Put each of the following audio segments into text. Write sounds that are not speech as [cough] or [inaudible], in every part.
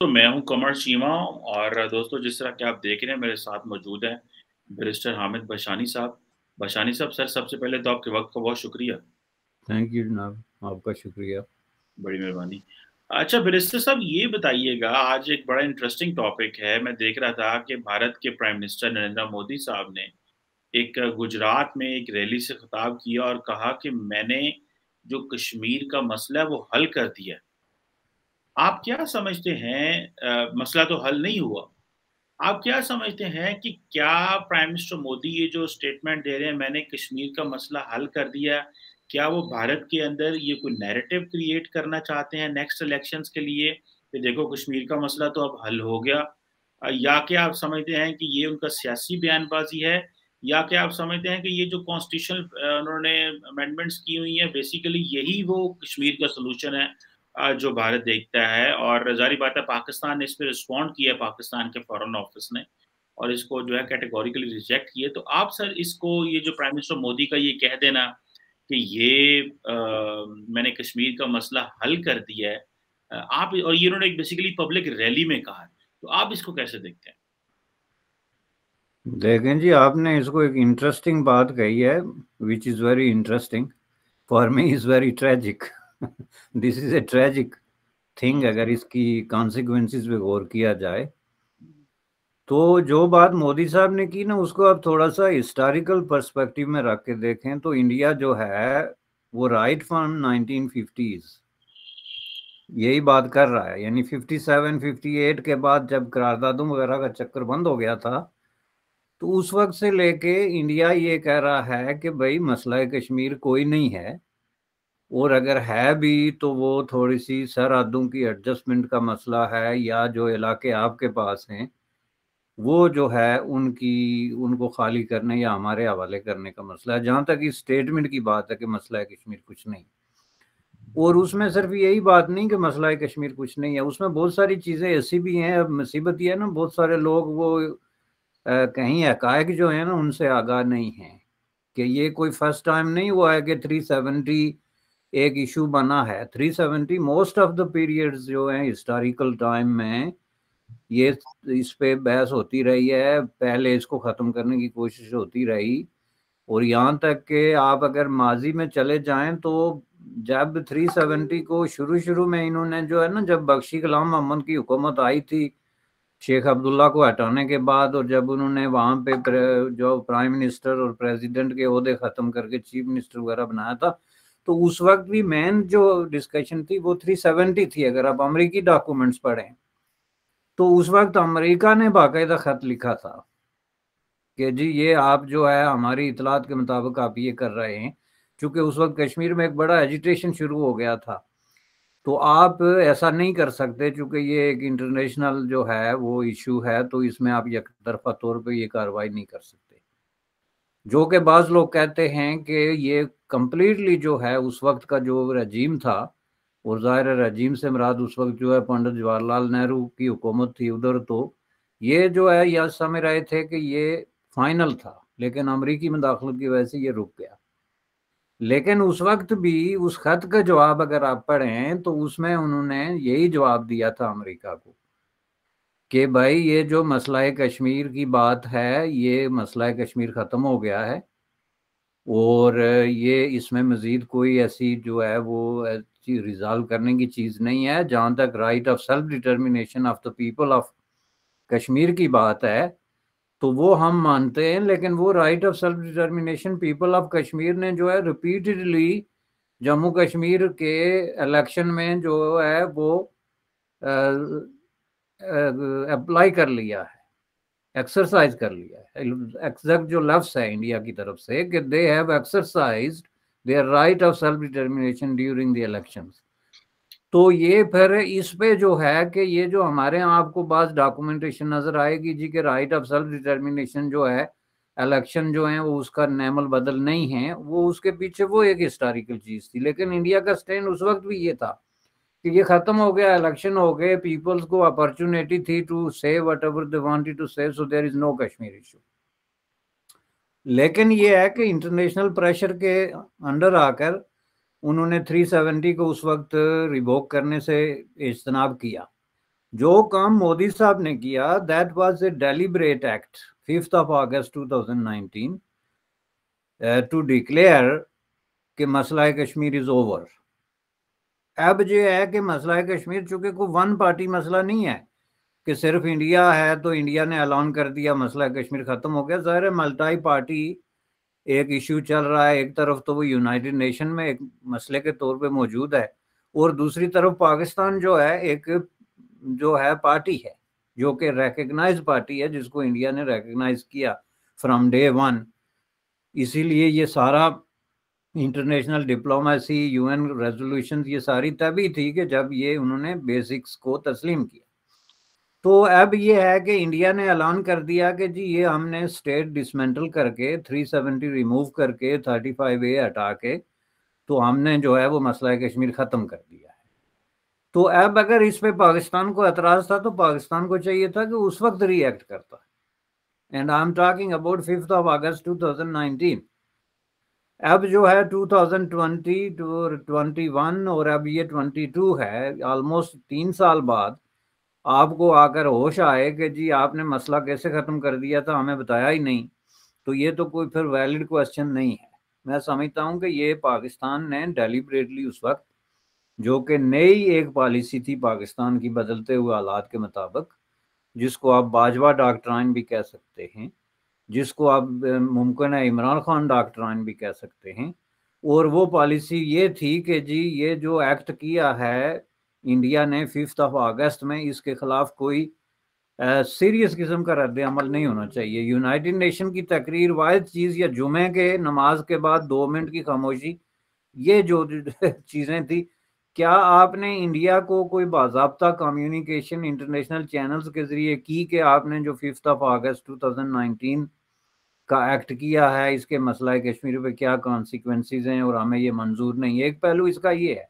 तो मैं हूं कमर शीमा और दोस्तों जिस तरह के आप देख रहे हैं मेरे साथ मौजूद हैं बैरिस्टर हामिद बशानी साहब बशानी साहब सर सबसे पहले तो आपके वक्त का बहुत शुक्रिया थैंक यू जनाब आपका शुक्रिया बड़ी मेहरबानी अच्छा बैरिस्टर साहब ये बताइएगा आज एक बड़ा इंटरेस्टिंग टॉपिक है मैं देख रहा था कि भारत के प्राइम मिनिस्टर नरेंद्र मोदी साहब ने एक गुजरात में एक रैली से खिताब किया और कहा कि मैंने जो कश्मीर का मसला है वो हल कर दिया आप क्या समझते हैं आ, मसला तो हल नहीं हुआ आप क्या समझते हैं कि क्या प्राइम मिनिस्टर मोदी ये जो स्टेटमेंट दे रहे हैं मैंने कश्मीर का मसला हल कर दिया क्या वो भारत के अंदर ये कोई नैरेटिव क्रिएट करना चाहते हैं नेक्स्ट इलेक्शंस के लिए कि देखो कश्मीर का मसला तो अब हल हो गया या क्या आप समझते हैं कि ये उनका सियासी बयानबाजी है या क्या आप समझते हैं कि ये जो कॉन्स्टिट्यूशन उन्होंने अमेंडमेंट्स की हुई है बेसिकली यही वो कश्मीर का सोलूशन है जो भारत देखता है और जारी बात है पाकिस्तान ने इस पर रिस्पॉन्ड किया है पाकिस्तान के फॉरेन ऑफिस ने और इसको जो है कैटेगोरिकली रिजेक्ट किया तो आप सर इसको ये जो प्राइम मिनिस्टर मोदी का ये कह देना कि ये आ, मैंने कश्मीर का मसला हल कर दिया है आप और ये उन्होंने बेसिकली पब्लिक रैली में कहा तो आप इसको कैसे देखते हैं देखें जी आपने इसको एक इंटरेस्टिंग बात कही है which is very interesting for me is very tragic this is a tragic thing अगर इसकी कॉन्सिक्वेंसिस पे गौर किया जाए hmm. तो जो बात मोदी साहब ने की ना उसको आप थोड़ा सा हिस्टोरिकल पर्सपेक्टिव में रख के देखें तो इंडिया जो है वो राइट फ्रॉम 1950s यही बात कर रहा है यानी 57 58 के बाद जब करारदादों वगैरह का चक्कर बंद हो गया था तो उस वक्त से लेके इंडिया ये कह रहा है कि भाई मसला कश्मीर कोई नहीं है और अगर है भी तो वो थोड़ी सी सरहदों की एडजस्टमेंट का मसला है या जो इलाके आपके पास हैं वो जो है उनकी उनको खाली करने या हमारे हवाले करने का मसला है जहाँ तक इस स्टेटमेंट की बात है कि मसला है कश्मीर कुछ नहीं और उसमें सिर्फ यही बात नहीं कि मसला है कश्मीर कुछ नहीं है उसमें बहुत सारी चीज़ें ऐसी भी हैं अब मुसीबत यह है ना बहुत सारे लोग वो आ, कहीं हकायक जो है ना उनसे आगाह नहीं हैं कि ये कोई फर्स्ट टाइम नहीं हुआ है कि थ्री सेवेंटी एक इशू बना है 370 मोस्ट ऑफ द पीरियड्स जो है हिस्टोरिकल टाइम में ये इस पे बहस होती रही है पहले इसको ख़त्म करने की कोशिश होती रही और यहाँ तक के आप अगर माजी में चले जाएं तो जब 370 को शुरू शुरू में इन्होंने जो है ना जब बख्शी कलाम मोहम्मद की हुकूमत आई थी शेख अब्दुल्ला को हटाने के बाद और जब उन्होंने वहाँ पे जो प्राइम मिनिस्टर और प्रेसिडेंट के अहदे ख़त्म करके चीफ मिनिस्टर वगैरह बनाया था तो उस वक्त भी मेन जो डिस्कशन थी वो 370 थी अगर आप अमेरिकी डॉक्यूमेंट्स पढ़ें तो उस वक्त अमेरिका ने बाकायदा ख़त लिखा था कि जी ये आप जो है हमारी इतलात के मुताबिक आप ये कर रहे हैं क्योंकि उस वक्त कश्मीर में एक बड़ा एजिटेशन शुरू हो गया था तो आप ऐसा नहीं कर सकते चूंकि ये एक इंटरनेशनल जो है वो इशू है तो इसमें आप एक तरफा तौर पर यह कार्रवाई नहीं कर सकते जो कि बाज लोग कहते हैं कि ये कम्प्लीटली जो है उस वक्त का जो रजीम था और ज़ाहिर रजीम से मराद उस वक्त जो है पंडित जवाहरलाल नेहरू की हुकूमत थी उधर तो ये जो है यह समझ रहे थे कि ये फाइनल था लेकिन अमरीकी मुदाखलत की वजह से ये रुक गया लेकिन उस वक्त भी उस खत का जवाब अगर आप पढ़ें तो उसमें उन्होंने यही जवाब दिया था अमेरिका को कि भाई ये जो मसला कश्मीर की बात है ये मसला कश्मीर ख़त्म हो गया है और ये इसमें मज़ीद कोई ऐसी जो है वो रिजॉल्व करने की चीज़ नहीं है जहाँ तक right of self determination of the people of Kashmir की बात है तो वो हम मानते हैं लेकिन वो right of self determination people of Kashmir ने जो है रिपीटेडली जम्मू कश्मीर के इलेक्शन में जो है वो अप्लाई कर लिया है एक्सरसाइज कर लिया है एग्जैक्ट जो लफ्स है इंडिया की तरफ से कि they have exercise their right of self determination during the election तो ये फिर इस पे जो है कि ये जो हमारे यहाँ आपको बाद डॉक्यूमेंटेशन नजर आएगी जी के राइट ऑफ सेल्फ डिटर्मिनेशन जो है इलेक्शन जो है वो उसका नैमल बदल नहीं है वो उसके पीछे वो एक हिस्टोरिकल चीज़ थी लेकिन इंडिया का स्टैंड उस वक्त भी ये था कि ये खत्म हो गया इलेक्शन हो गए पीपल्स को अपॉर्चुनिटी थी to save they wanted to say so there is no Kashmir issue लेकिन ये है कि इंटरनेशनल प्रेशर के अंडर आकर उन्होंने 370 को उस वक्त रिवोक करने से इजतनाब किया जो काम मोदी साहब ने किया that was a deliberate act fifth of August 2019 to declare कि मसला कश्मीर इज ओवर अब यह है कि मसला है कश्मीर चूंकि कोई वन पार्टी मसला नहीं है कि सिर्फ इंडिया है तो इंडिया ने ऐलान कर दिया मसला कश्मीर ख़त्म हो गया ज़ाहिर मल्टाई पार्टी एक इशू चल रहा है एक तरफ तो वो यूनाइटेड नेशन में एक मसले के तौर पे मौजूद है और दूसरी तरफ पाकिस्तान जो है एक जो है पार्टी है जो कि रेकग्नाइज पार्टी है जिसको इंडिया ने रेकग्नाइज किया फ्रॉम डे वन इसीलिए ये सारा इंटरनेशनल डिप्लोमेसी यूएन रेजोल्यूशन ये सारी तभी थी कि जब ये उन्होंने बेसिक्स को तस्लीम किया तो अब ये है कि इंडिया ने ऐलान कर दिया कि जी ये हमने स्टेट डिसमेंटल करके 370 रिमूव करके 35 ए हटा के तो हमने जो है वो मसला कश्मीर ख़त्म कर दिया है तो अब अगर इस पे पाकिस्तान को एतराज़ था तो पाकिस्तान को चाहिए था कि उस वक्त रिएक्ट करता and I am talking about fifth of August too अब जो है 2020 टू 21 और अब ये 22 है ऑलमोस्ट तीन साल बाद आपको आकर होश आए कि जी आपने मसला कैसे ख़त्म कर दिया था हमें बताया ही नहीं तो ये तो कोई फिर वैलिड क्वेश्चन नहीं है मैं समझता हूँ कि ये पाकिस्तान ने डेलीबरेटली उस वक्त जो कि नई एक पॉलिसी थी पाकिस्तान की बदलते हुए हालात के मुताबिक जिसको आप बाजवा डॉक्ट्राइन भी कह सकते हैं जिसको आप मुमकिन है इमरान खान डॉक्टरान भी कह सकते हैं और वो पॉलिसी ये थी कि जी ये जो एक्ट किया है इंडिया ने फिफ्थ ऑफ अगस्त में इसके खिलाफ कोई सीरियस किस्म का रद्द अमल नहीं होना चाहिए यूनाइटेड नेशन की तकरीर वाद चीज़ या जुमे के नमाज के बाद दो मिनट की खामोशी ये जो चीज़ें थी क्या आपने इंडिया को कोई बाबा कम्युनिकेशन इंटरनेशनल चैनल्स के ज़रिए की कि आपने जो फिफ्थ ऑफ अगस्त 2019 का एक्ट किया है इसके मसला कश्मीर पे क्या कॉन्सिक्वेंसीज हैं और हमें ये मंजूर नहीं है एक पहलू इसका ये है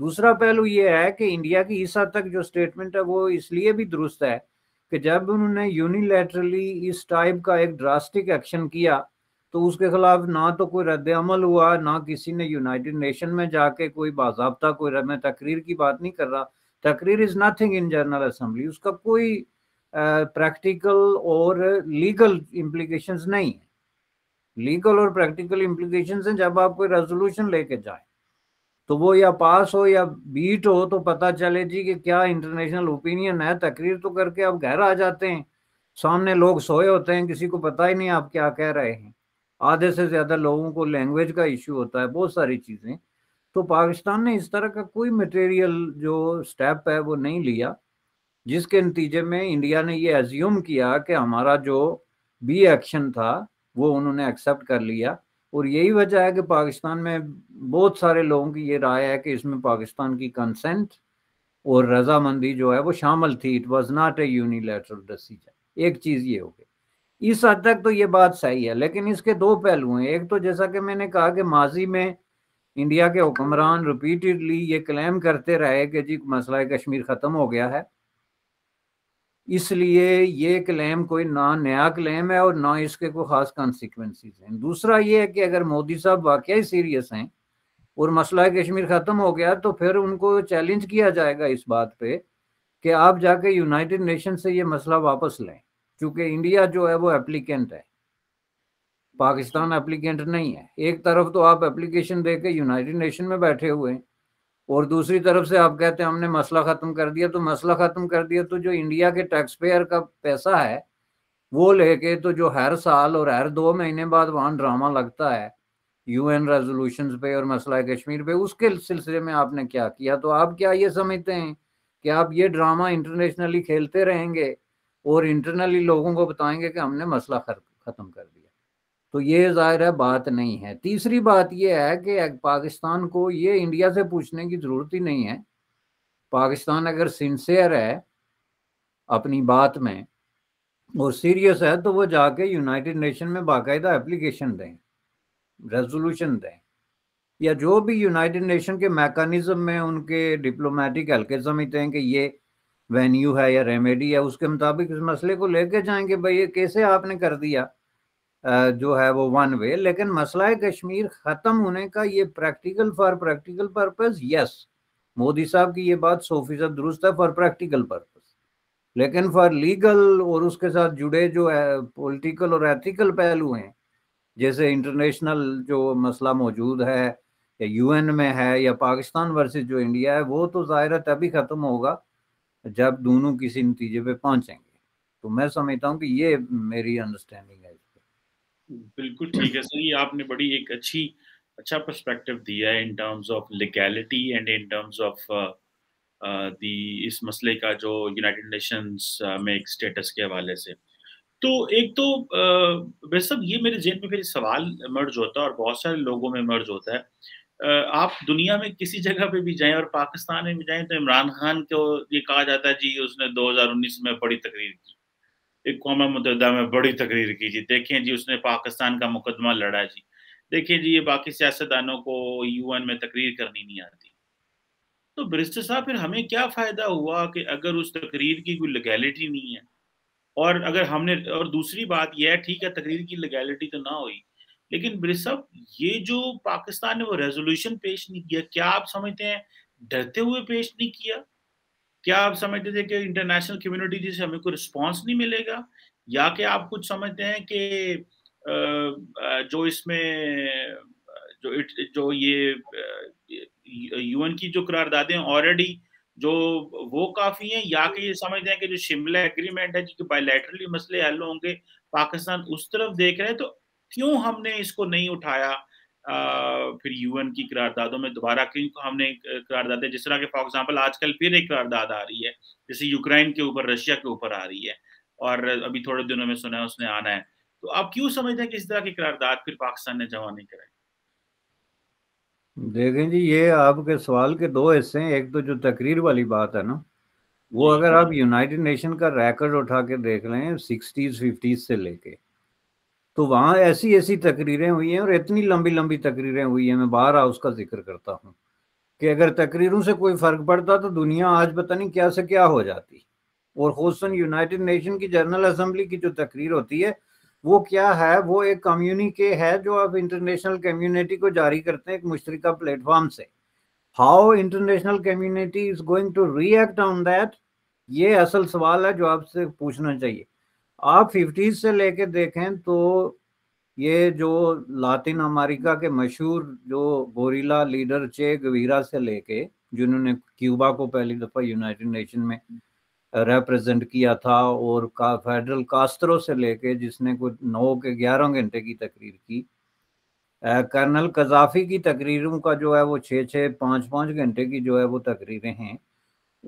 दूसरा पहलू ये है कि इंडिया की इस हद तक जो स्टेटमेंट है वो इसलिए भी दुरुस्त है कि जब उन्होंने यूनिलेटरली इस टाइप का एक ड्रास्टिक एक्शन किया तो उसके खिलाफ ना तो कोई रद्द अमल हुआ ना किसी ने यूनाइटेड नेशन में जाके कोई बाबा कोई मैं तकरीर की बात नहीं कर रहा तकरीर is nothing in general assembly उसका कोई प्रैक्टिकल और लीगल इम्प्लीकेशंस नहीं है लीगल और प्रैक्टिकल इम्प्लीकेशंस हैं जब आप कोई रेजोल्यूशन लेके जाए तो वो या पास हो या बीट हो तो पता चले जी कि क्या इंटरनेशनल ओपिनियन है तकरीर तो करके आप घर आ जाते हैं सामने लोग सोए होते हैं किसी को पता ही नहीं आप क्या कह रहे हैं आधे से ज़्यादा लोगों को लैंग्वेज का इशू होता है बहुत सारी चीज़ें तो पाकिस्तान ने इस तरह का कोई मटेरियल जो स्टेप है वो नहीं लिया जिसके नतीजे में इंडिया ने ये एज्यूम किया कि हमारा जो बी एक्शन था वो उन्होंने एक्सेप्ट कर लिया और यही वजह है कि पाकिस्तान में बहुत सारे लोगों की ये राय है कि इसमें पाकिस्तान की कंसेंट और रजामंदी जो है वो शामिल थी it was not a unilateral decision एक चीज़ ये हो गई इस हद तक तो ये बात सही है लेकिन इसके दो पहलू हैं एक तो जैसा कि मैंने कहा कि माजी में इंडिया के हुक्मरान रिपीटेडली ये क्लेम करते रहे कि जी मसला कश्मीर ख़त्म हो गया है इसलिए ये क्लेम कोई ना नया क्लेम है और ना इसके कोई खास कॉन्सिक्वेंसिस हैं दूसरा ये है कि अगर मोदी साहब वाकई सीरियस हैं और मसला कश्मीर ख़त्म हो गया तो फिर उनको चैलेंज किया जाएगा इस बात पे कि आप जाके यूनाइटेड नेशन से ये मसला वापस लें क्योंकि इंडिया जो है वो एप्लीकेंट है पाकिस्तान एप्लीकेंट नहीं है एक तरफ तो आप एप्लीकेशन दे यूनाइटेड नेशन में बैठे हुए हैं और दूसरी तरफ से आप कहते हैं हमने मसला ख़त्म कर दिया तो मसला ख़त्म कर दिया तो जो इंडिया के टैक्स पेयर का पैसा है वो लेके तो जो हर साल और हर दो महीने बाद वहाँ ड्रामा लगता है यूएन रेजोल्यूशन पे और मसला कश्मीर पे उसके सिलसिले में आपने क्या किया तो आप क्या ये समझते हैं कि आप ये ड्रामा इंटरनेशनली खेलते रहेंगे और इंटरनली लोगों को बताएंगे कि हमने मसला ख़त्म कर दिया तो ये जाहिर है बात नहीं है तीसरी बात यह है कि पाकिस्तान को ये इंडिया से पूछने की ज़रूरत ही नहीं है पाकिस्तान अगर सिंसियर है अपनी बात में और सीरियस है तो वो जाके यूनाइटेड नेशन में बाकायदा एप्लीकेशन दें रेजोल्यूशन दें या जो भी यूनाइटेड नेशन के मैकानिज़म में उनके डिप्लोमेटिक हल्के समझते हैं कि ये वेन्यू है या रेमेडी है उसके मुताबिक इस मसले को लेके जाएंगे भाई ये कैसे आपने कर दिया जो है वो वन वे लेकिन मसला कश्मीर ख़त्म होने का ये practical for practical purpose yes Modi साहब की ये बात सौ फीसद दुरुस्त है फॉर प्रैक्टिकल पर्पज़ लेकिन फॉर लीगल और उसके साथ जुड़े जो है पॉलिटिकल और एथिकल पहलू हैं जैसे इंटरनेशनल जो मसला मौजूद है या यूएन में है या पाकिस्तान वर्सेस जो इंडिया है वो तो ज़ाहिर है तभी ख़त्म होगा जब दोनों किसी नतीजे पे पहुंचेंगे तो मैं समझता हूँ कि ये मेरी अंडरस्टैंडिंग है बिल्कुल ठीक है सर ये आपने बड़ी एक अच्छी अच्छा पर्सपेक्टिव दिया है in terms of legality and in terms of the इस मसले का जो यूनाइटेड नेशंस uh, में एक स्टेटस के हवाले से तो एक तो uh, वैसे सब ये मेरे जेन में फिर सवाल मर्ज होता है और बहुत सारे लोगों में मर्ज होता है uh, आप दुनिया में किसी जगह पे भी जाएं और पाकिस्तान में भी जाएं तो इमरान खान को ये कहा जाता है जी उसने 2019 में बड़ी तकरीर की एक कौम मुतदा में बड़ी तकरीर की जी देखें जी उसने पाकिस्तान का मुकदमा लड़ा जी देखें जी ये बाकी सियासतदानों को यू एन में तकरीर करनी नहीं आती तो ब्रिस्टर साहब फिर हमें क्या फ़ायदा हुआ कि अगर उस तकरीर की कोई लगैलिटी नहीं है और अगर हमने और दूसरी बात यह है ठीक है तकरीर की लगैलिटी तो ना हुई लेकिन ब्रिस्टर साहब ये जो पाकिस्तान ने वो रेजोल्यूशन पेश नहीं किया क्या आप समझते हैं डरते हुए पेश नहीं किया क्या आप समझते थे कि इंटरनेशनल कम्युनिटी से हमें कोई रिस्पॉन्स नहीं मिलेगा या कि आप कुछ समझते हैं कि जो इसमें जो इट जो ये यूएन की जो करारदादे ऑलरेडी जो वो काफ़ी हैं या कि ये समझते हैं कि जो शिमला एग्रीमेंट है जिसके बायलैटरली मसले हल होंगे पाकिस्तान उस तरफ देख रहे हैं तो क्यों हमने इसको नहीं उठाया फिर यूएन की करारदादों में दोबारा क्यों हमने करारदादे जिस तरह के फॉर एग्जाम्पल आजकल फिर एक करारदाद आ रही है जैसे यूक्रेन के ऊपर रशिया के ऊपर आ रही है और अभी थोड़े दिनों में सुना है उसने आना है तो आप क्यों समझते हैं कि इस तरह की करारदाद फिर पाकिस्तान ने जमा नहीं कराई देखें जी ये आपके सवाल के दो हिस्से हैं एक तो जो तकरीर वाली बात है ना वो अगर हाँ। आप यूनाइटेड नेशन का रैकर्ड उठा के देख लें सिक्सटीज फिफ्टीज से लेके तो वहाँ ऐसी ऐसी तकरीरें हुई हैं और इतनी लंबी लंबी तकरीरें हुई हैं मैं बाहर आ उसका जिक्र करता हूँ कि अगर तकरीरों से कोई फ़र्क पड़ता तो दुनिया आज पता नहीं क्या से क्या हो जाती और खसूसन यूनाइटेड नेशन की जनरल असम्बली की जो तकरीर होती है वो क्या है वो एक कम्युनिके है जो आप इंटरनेशनल कम्युनिटी को जारी करते हैं एक मुश्तरका प्लेटफॉर्म से how international community is going to react on that ये असल सवाल है जो आपसे पूछना चाहिए आप फिफ्टीज से लेके देखें तो ये जो लातिन अमेरिका के मशहूर जो गोरीला लीडर चे गवीरा से लेके जिन्होंने क्यूबा को पहली दफ़ा यूनाइटेड नेशन में रिप्रेजेंट किया था और का फेडरल कास्त्रो से लेके जिसने कुछ नौ के ग्यारह घंटे की तकरीर की कर्नल कजाफी की तकरीरों का जो है वो छः छः पाँच पाँच घंटे की जो है वो तकरीरें हैं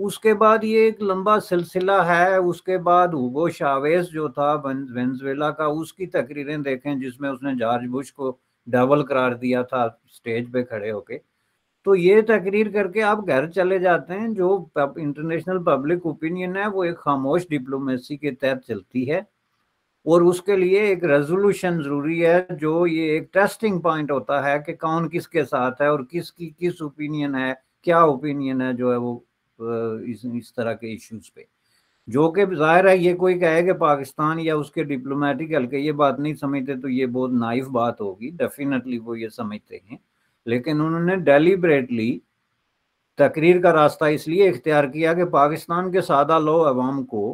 उसके बाद ये एक लंबा सिलसिला है उसके बाद हुगो शावेस जो था वेंजवेला का उसकी तकरीरें देखें जिसमें उसने जॉर्ज बुश को डबल करार दिया था स्टेज पे खड़े होके तो ये तकरीर करके आप घर चले जाते हैं जो इंटरनेशनल पब्लिक ओपिनियन है वो एक खामोश डिप्लोमेसी के तहत चलती है और उसके लिए एक रेजोल्यूशन ज़रूरी है जो ये एक टेस्टिंग पॉइंट होता है कि कौन किसके साथ है और किसकी किस ओपिनियन है क्या ओपिनियन है जो है वो इस इस तरह के इश्यूज पे जो कि जाहिर है ये कोई कहे कि पाकिस्तान या उसके डिप्लोमेटिक हल्के ये बात नहीं समझते तो ये बहुत नाइफ बात होगी डेफिनेटली वो ये समझते हैं लेकिन उन्होंने डेलीबरेटली तकरीर का रास्ता इसलिए इख्तियार किया कि पाकिस्तान के सादा लो अवाम को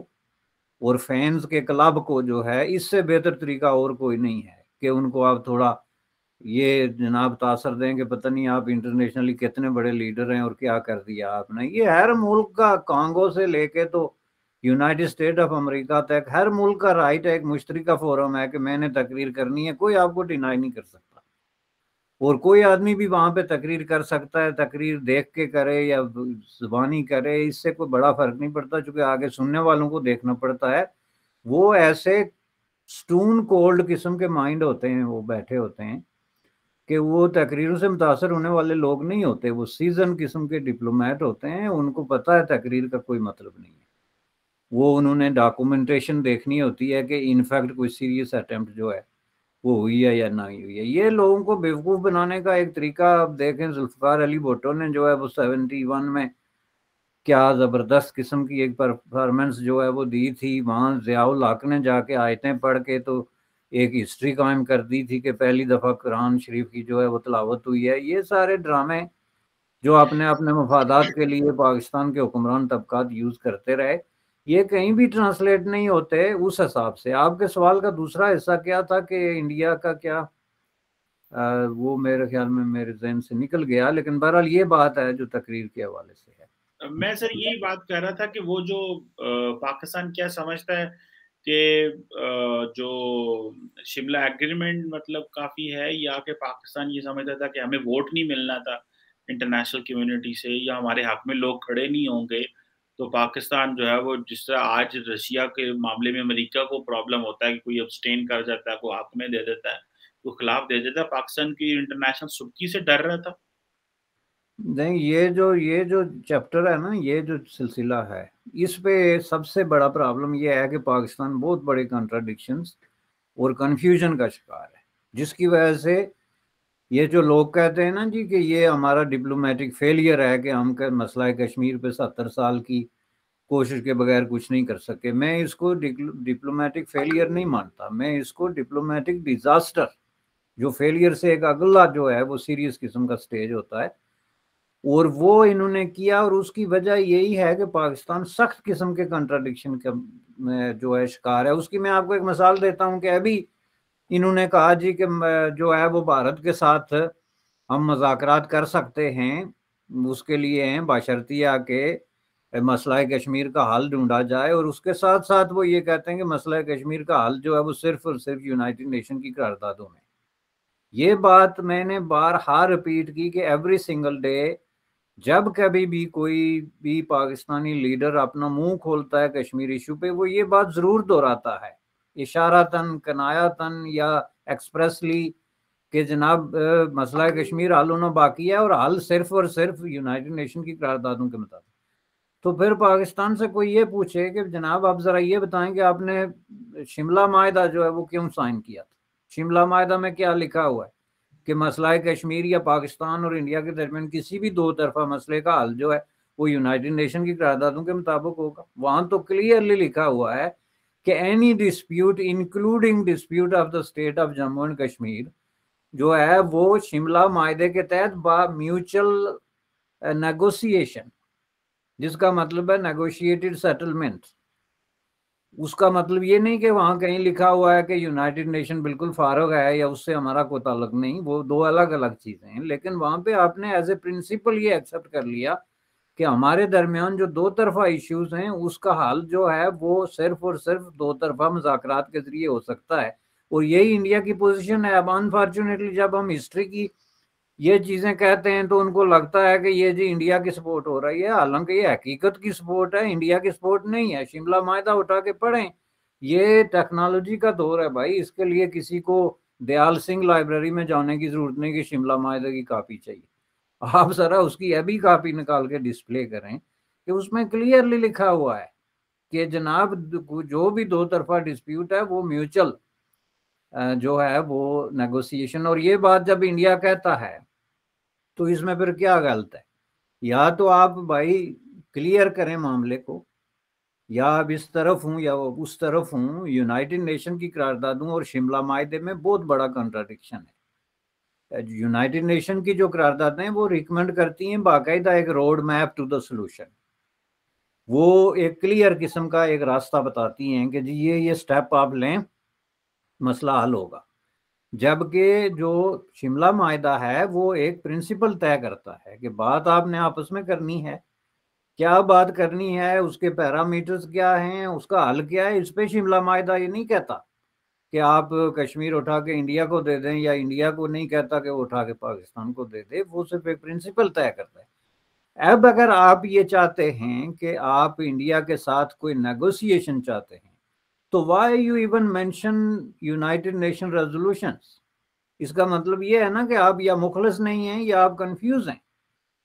और फैंस के क्लब को जो है इससे बेहतर तरीका और कोई नहीं है कि उनको आप थोड़ा ये जनाब तासर दें कि पता नहीं आप इंटरनेशनली कितने बड़े लीडर हैं और क्या कर दिया आपने ये हर मुल्क का कांगो से लेके तो यूनाइटेड स्टेट ऑफ अमेरिका तक हर मुल्क का राइट है एक मुश्तरका फोरम है कि मैंने तकरीर करनी है कोई आपको डिनाई नहीं कर सकता और कोई आदमी भी वहाँ पे तकरीर कर सकता है तकरीर देख के करे या जुबानी करे इससे कोई बड़ा फ़र्क नहीं पड़ता चूँकि आगे सुनने वालों को देखना पड़ता है वो ऐसे स्टून कोल्ड किस्म के माइंड होते हैं वो बैठे होते हैं कि वो तकरीरों से मुतासर होने वाले लोग नहीं होते वो सीजन किस्म के डिप्लोमेट होते हैं उनको पता है तकरीर का कोई मतलब नहीं है वो उन्होंने डॉक्यूमेंटेशन देखनी होती है कि इनफैक्ट कोई सीरियस अटैम्प्ट जो है वो हुई है या ना हुई है ये लोगों को बेवकूफ़ बनाने का एक तरीका आप देखें जुल्फ़ार अली भुट्टो ने जो है वो सेवेंटी वन में क्या ज़बरदस्त किस्म की एक परफॉर्मेंस जो है वो दी थी वहाँ जयाउल हक ने जाके आयतें पढ़ के तो एक हिस्ट्री कायम कर दी थी कि पहली दफ़ा कुरान शरीफ की जो है वो तलावत हुई है ये सारे ड्रामे जो अपने अपने मफादात के लिए पाकिस्तान के हुक्मरान तबकात यूज़ करते रहे ये कहीं भी ट्रांसलेट नहीं होते उस हिसाब से आपके सवाल का दूसरा हिस्सा क्या था कि इंडिया का क्या आ, वो मेरे ख्याल में मेरे जहन से निकल गया लेकिन बहरहाल ये बात है जो तकरीर के हवाले से है मैं सर यही बात कह रहा था कि वो जो पाकिस्तान क्या समझता है के जो शिमला एग्रीमेंट मतलब काफ़ी है या कि पाकिस्तान ये समझता था कि हमें वोट नहीं मिलना था इंटरनेशनल कम्युनिटी से या हमारे हक में लोग खड़े नहीं होंगे तो पाकिस्तान जो है वो जिस तरह आज रशिया के मामले में अमेरिका को प्रॉब्लम होता है कि कोई अब्सटेन कर जाता है कोई हक में दे देता है कोई तो खिलाफ दे देता है पाकिस्तान की इंटरनेशनल सुबकी से डर रहा था नहीं ये जो ये जो चैप्टर है ना ये जो सिलसिला है इस पे सबसे बड़ा प्रॉब्लम ये है कि पाकिस्तान बहुत बड़े कंट्राडिक्शंस और कन्फ्यूजन का शिकार है जिसकी वजह से ये जो लोग कहते हैं ना जी कि ये हमारा डिप्लोमेटिक फेलियर है कि हम मसला कश्मीर पे सत्तर साल की कोशिश के बगैर कुछ नहीं कर सके मैं इसको डिप्लोमेटिक फेलियर नहीं मानता मैं इसको डिप्लोमेटिक डिजास्टर जो फेलियर से एक अगला जो है वो सीरियस किस्म का स्टेज होता है और वो इन्होंने किया और उसकी वजह यही है कि पाकिस्तान सख्त किस्म के कंट्राडिक्शन का जो है शिकार है उसकी मैं आपको एक मिसाल देता हूँ कि अभी इन्होंने कहा जी कि जो है वो भारत के साथ हम मजाक कर सकते हैं उसके लिए हैं बाशरतिया के मसला कश्मीर का हल ढूंढा जाए और उसके साथ साथ वो ये कहते हैं कि मसला कश्मीर का हल जो है वो सिर्फ और सिर्फ यूनाइटेड नेशन की करारदादों में ये बात मैंने बार हार रिपीट की कि एवरी सिंगल डे जब कभी भी कोई भी पाकिस्तानी लीडर अपना मुंह खोलता है कश्मीर इशू पे वो ये बात जरूर दोहराता है इशारातन कनायातन या एक्सप्रेसली कि जनाब मसला कश्मीर हल होना बाकी है और हल सिर्फ और सिर्फ यूनाइटेड नेशन की करारदादों के मुताबिक तो फिर पाकिस्तान से कोई ये पूछे कि जनाब आप ज़रा ये बताएं कि आपने शिमला माहदा जो है वो क्यों साइन किया था शिमला माहदा में क्या लिखा हुआ है कि मसला कश्मीर या पाकिस्तान और इंडिया के दरमियान किसी भी दो तरफा मसले का हल जो है वो यूनाइटेड नेशन की करारदादों के मुताबिक होगा वहां तो क्लियरली लिखा हुआ है कि any dispute including dispute of the state of Jammu and Kashmir जो है वो शिमला माहे के तहत बा म्यूचुअल नेगोशिएशन uh, जिसका मतलब है नेगोशिएटेड सेटलमेंट उसका मतलब ये नहीं कि वहाँ कहीं लिखा हुआ है कि यूनाइटेड नेशन बिल्कुल फारग है या उससे हमारा कोई ताल्लुक नहीं वो दो अलग अलग चीज़ें हैं लेकिन वहाँ पे आपने एज ए प्रिंसिपल ये एक्सेप्ट कर लिया कि हमारे दरमियान जो दो तरफा इश्यूज़ हैं उसका हल जो है वो सिर्फ और सिर्फ दो तरफा मजाक के ज़रिए हो सकता है और यही इंडिया की पोजिशन है अब अनफॉर्चुनेटली जब हम हिस्ट्री की ये चीजें कहते हैं तो उनको लगता है कि ये जी इंडिया की सपोर्ट हो रही है हालांकि ये हकीकत की सपोर्ट है इंडिया की सपोर्ट नहीं है शिमला मायदा उठा के पढ़ें ये टेक्नोलॉजी का दौर है भाई इसके लिए किसी को दयाल सिंह लाइब्रेरी में जाने की जरूरत नहीं कि शिमला मायदे की कापी चाहिए आप जरा उसकी अभी कापी निकाल के डिस्प्ले करें कि उसमें क्लियरली लिखा हुआ है कि जनाब जो भी दो तरफा डिस्प्यूट है वो म्यूचुअल जो है वो नेगोशिएशन और ये बात जब इंडिया कहता है तो इसमें फिर क्या गलत है या तो आप भाई क्लियर करें मामले को या अब इस तरफ हूँ या उस तरफ हूँ यूनाइटेड नेशन की हूँ और शिमला माहे में बहुत बड़ा कंट्राडिक्शन है यूनाइटेड नेशन की जो हैं वो रिकमेंड करती हैं बाकायदा एक road map to the solution वो एक क्लियर किस्म का एक रास्ता बताती हैं कि जी ये ये स्टेप आप लें मसला हल होगा जबकि जो शिमला माहा है वो एक प्रिंसिपल तय करता है कि बात आपने आपस में करनी है क्या बात करनी है उसके पैरामीटर्स क्या हैं उसका हल क्या है इस पर शिमला माहा ये नहीं कहता कि आप कश्मीर उठा के इंडिया को दे दें या इंडिया को नहीं कहता कि वो उठा के पाकिस्तान को दे दे वो सिर्फ एक प्रिंसिपल तय करता है अब अगर आप ये चाहते हैं कि आप इंडिया के साथ कोई नेगोशिएशन चाहते हैं तो why you even mention United Nation resolution इसका मतलब ये है ना कि आप या मुखलस नहीं है या आप कंफ्यूज हैं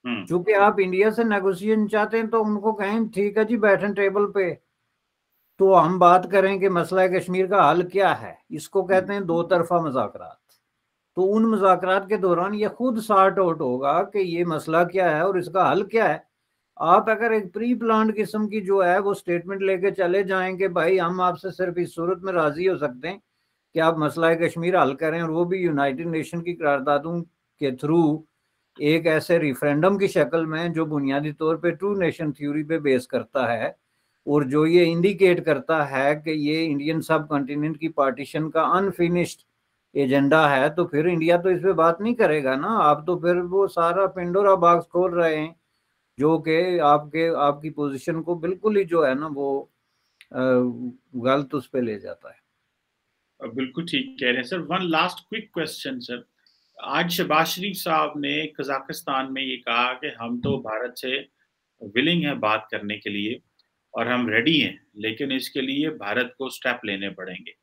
हम्म। चूंकि आप इंडिया से नेगोशिएशन चाहते हैं तो उनको कहें ठीक है जी बैठन टेबल पे तो हम बात करें कि मसला कश्मीर का हल क्या है इसको कहते हैं हम्म। दो तरफा मजाक तो उन मजाक के दौरान ये खुद सार्ट आउट होगा कि ये मसला क्या है और इसका हल क्या है आप अगर एक प्री प्लान किस्म की जो है वो स्टेटमेंट लेके चले जाएंगे भाई हम आपसे सिर्फ इस सूरत में राजी हो सकते हैं कि आप मसला कश्मीर हल करें और वो भी यूनाइटेड नेशन की करारदादों के थ्रू एक ऐसे रिफ्रेंडम की शक्ल में जो बुनियादी तौर पे ट्रू नेशन थ्योरी पे बेस करता है और जो ये इंडिकेट करता है कि ये इंडियन सब कॉन्टिनेंट की पार्टीशन का अनफिनिश्ड एजेंडा है तो फिर इंडिया तो इस पर बात नहीं करेगा ना आप तो फिर वो सारा पिंडोरा बाग खोल रहे हैं जो कि आपके आपकी पोजीशन को बिल्कुल ही जो है ना वो गलत उस पर ले जाता है बिल्कुल ठीक कह रहे हैं sir one last quick question sir आज शबाज शरीफ साहब ने कजाकिस्तान में ये कहा कि हम तो हम्म। भारत से विलिंग है बात करने के लिए और हम रेडी हैं लेकिन इसके लिए भारत को स्टेप लेने पड़ेंगे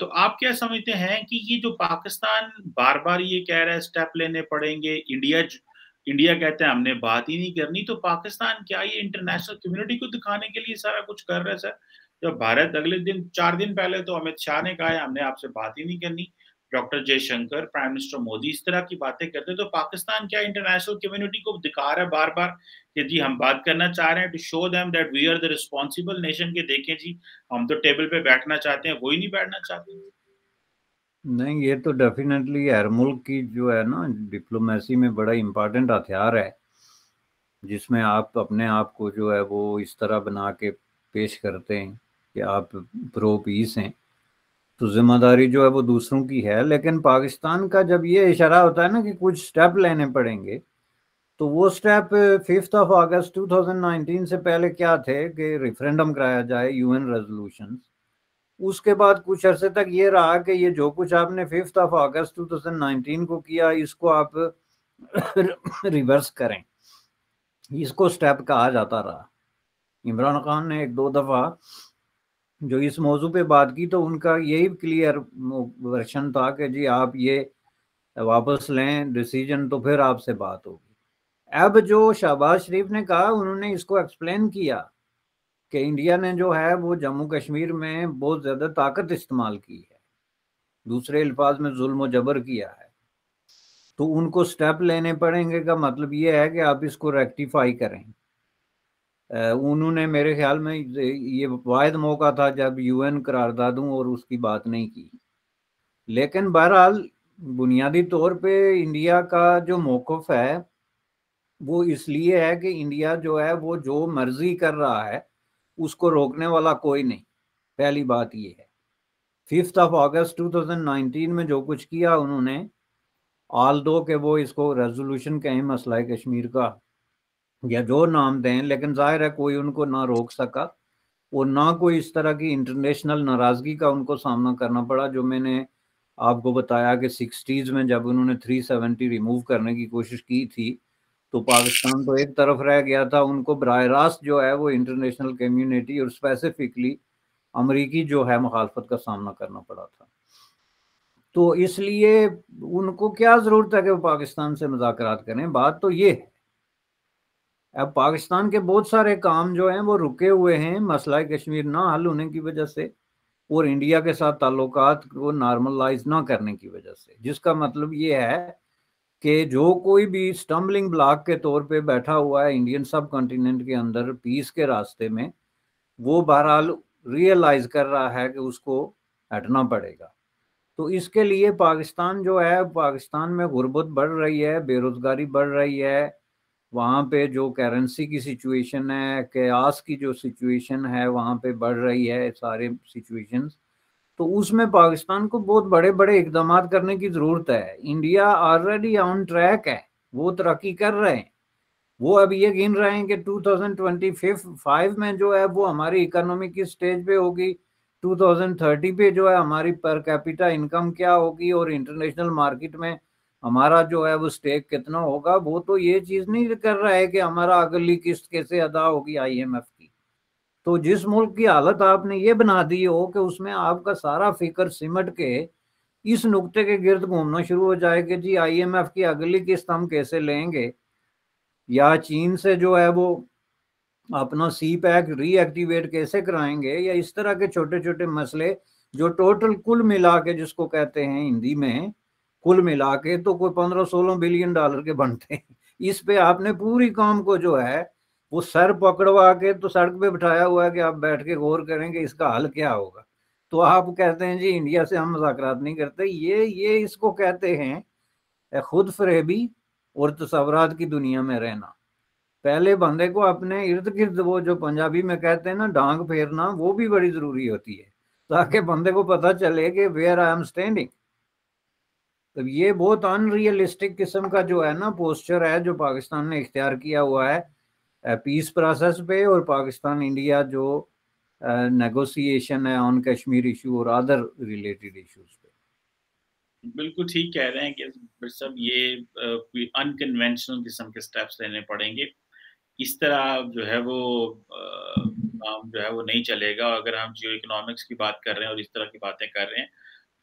तो आप क्या समझते हैं कि ये जो पाकिस्तान बार बार ये कह रहा है स्टेप लेने पड़ेंगे इंडिया इंडिया कहते हैं हमने बात ही नहीं करनी तो पाकिस्तान क्या ये इंटरनेशनल कम्युनिटी को दिखाने के लिए सारा कुछ कर रहा है सर जब भारत अगले दिन चार दिन पहले तो अमित शाह ने कहा है हमने आपसे बात ही नहीं करनी doctor Jaishankar prime minister Modi इस तरह की बातें करते तो पाकिस्तान क्या इंटरनेशनल कम्युनिटी को दिखा रहा है बार बार कि जी हम बात करना चाह रहे हैं to show them that we are the responsible nation के देखें जी हम तो टेबल पे बैठना चाहते हैं वो ही नहीं बैठना चाहते नहीं ये तो डेफिनेटली हर मुल्क की जो है ना डिप्लोमेसी में बड़ा इम्पोर्टेंट हथियार है जिसमें आप अपने आप को जो है वो इस तरह बना के पेश करते हैं कि आप प्रो पीस हैं तो जिम्मेदारी जो है वो दूसरों की है लेकिन पाकिस्तान का जब ये इशारा होता है ना कि कुछ स्टेप लेने पड़ेंगे तो वो स्टेप फिफ्थ ऑफ अगस्त 2019 से पहले क्या थे कि रेफरेंडम कराया जाए यूएन रेजोल्यूशंस उसके बाद कुछ अरसे तक ये रहा कि ये जो कुछ आपने फिफ्थ ऑफ अगस्त 2019 को किया इसको आप रिवर्स [coughs] करें इसको स्टेप कहा जाता रहा इमरान खान ने एक दो दफ़ा जो इस मौजू पे बात की तो उनका यही क्लियर वर्शन था कि जी आप ये वापस लें डिसीजन तो फिर आपसे बात होगी अब जो शहबाज शरीफ ने कहा उन्होंने इसको एक्सप्लेन किया कि इंडिया ने जो है वो जम्मू कश्मीर में बहुत ज़्यादा ताकत इस्तेमाल की है दूसरे अल्फाज में जुल्म जबर किया है तो उनको स्टेप लेने पड़ेंगे का मतलब ये है कि आप इसको रेक्टिफाई करें उन्होंने मेरे ख्याल में ये वायद मौका था जब यूएन करारदादों और उसकी बात नहीं की लेकिन बहरहाल बुनियादी तौर पे इंडिया का जो मौक़ है वो इसलिए है कि इंडिया जो है वो जो मर्जी कर रहा है उसको रोकने वाला कोई नहीं पहली बात ये है फिफ्थ ऑफ अगस्त 2019 में जो कुछ किया उन्होंने आल दो के वो इसको रेजोल्यूशन कहें मसला कश्मीर का या जो नाम दें लेकिन जाहिर है कोई उनको ना रोक सका और ना कोई इस तरह की इंटरनेशनल नाराज़गी का उनको सामना करना पड़ा जो मैंने आपको बताया कि सिक्सटीज़ में जब उन्होंने 370 रिमूव करने की कोशिश की थी तो पाकिस्तान तो एक तरफ रह गया था उनको बरह रास्त जो है वो इंटरनेशनल कम्युनिटी और स्पेसिफिकली अमरीकी जो है मुखालफत का सामना करना पड़ा था तो इसलिए उनको क्या ज़रूरत है कि वो पाकिस्तान से मुजाकर करें बात तो ये है अब पाकिस्तान के बहुत सारे काम जो हैं वो रुके हुए हैं मसला कश्मीर ना हल होने की वजह से और इंडिया के साथ ताल्लुक को नॉर्मलाइज ना करने की वजह से जिसका मतलब ये है कि जो कोई भी स्टम्बलिंग ब्लॉक के तौर पे बैठा हुआ है इंडियन सब कॉन्टिनेंट के अंदर पीस के रास्ते में वो बहरहाल रियलाइज कर रहा है कि उसको हटना पड़ेगा तो इसके लिए पाकिस्तान जो है पाकिस्तान में गुर्बत बढ़ रही है बेरोज़गारी बढ़ रही है वहाँ पे जो करेंसी की सिचुएशन है क्यास की जो सिचुएशन है वहाँ पे बढ़ रही है सारे सिचुएशंस तो उसमें पाकिस्तान को बहुत बड़े बड़े इकदाम करने की जरूरत है इंडिया ऑलरेडी ऑन ट्रैक है वो तरक्की कर रहे हैं वो अब ये गिन रहे हैं कि 2025 में जो है वो हमारी इकोनॉमी किस स्टेज पे होगी 2030 पे जो है हमारी पर कैपिटा इनकम क्या होगी और इंटरनेशनल मार्केट में हमारा जो है वो स्टेक कितना होगा वो तो ये चीज़ नहीं कर रहा है कि हमारा अगली किस्त कैसे अदा होगी आई तो जिस मुल्क की हालत आपने ये बना दी हो कि उसमें आपका सारा फिक्र सिमट के इस नुक्ते के गिर्द घूमना शुरू हो जाए कि जी आईएमएफ की अगली किस्त हम कैसे लेंगे या चीन से जो है वो अपना सी पैक रीएक्टिवेट कैसे कराएंगे या इस तरह के छोटे छोटे मसले जो टोटल कुल मिला के जिसको कहते हैं हिंदी में कुल मिला के तो कोई पंद्रह सोलह बिलियन डॉलर के बनते हैं इस पे आपने पूरी काम को जो है वो सर पकड़वा के तो सड़क पे बिठाया हुआ है कि आप बैठ के गौर करेंगे इसका हल क्या होगा तो आप कहते हैं जी इंडिया से हम मजाक नहीं करते ये ये इसको कहते हैं खुद फरेबी और तस्वरत की दुनिया में रहना पहले बंदे को अपने इर्द गिर्द वो जो पंजाबी में कहते हैं ना डांग फेरना वो भी बड़ी ज़रूरी होती है ताकि बंदे को पता चले कि वेयर आई एम स्टैंडिंग तो ये बहुत अनरियलिस्टिक किस्म का जो है ना पोस्चर है जो पाकिस्तान ने इख्तियार किया हुआ है पीस प्रोसेस पे और पाकिस्तान इंडिया जो नेगोशिएशन है ऑन कश्मीर इशू और अदर रिलेटेड इश्यूज पे बिल्कुल ठीक कह रहे हैं कि सब ये अनकन्वेंशनल किस्म के स्टेप्स लेने पड़ेंगे इस तरह जो है वो काम जो है वो नहीं चलेगा अगर हम जियो इकोनॉमिक्स की बात कर रहे हैं और इस तरह की बातें कर रहे हैं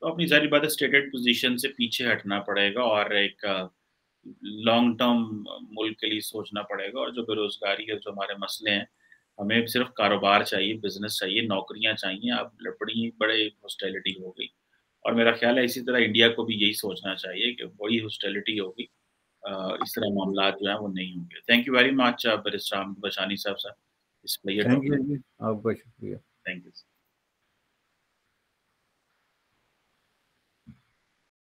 तो अपनी सारी बातें स्टेटेड पोजीशन से पीछे हटना पड़ेगा और एक लॉन्ग टर्म uh, मुल्क के लिए सोचना पड़ेगा और जो बेरोजगारी है जो हमारे मसले हैं हमें सिर्फ कारोबार चाहिए बिजनेस चाहिए नौकरियां चाहिए आप बड़ी बड़े हॉस्टेलिटी हो गई और मेरा ख्याल है इसी तरह इंडिया को भी यही सोचना चाहिए कि बड़ी हॉस्टेलिटी होगी इस तरह मामला जो है वो नहीं होंगे thank you very much barrister Bashani साहब सर इस प्लेयर आपका शुक्रिया थैंक यू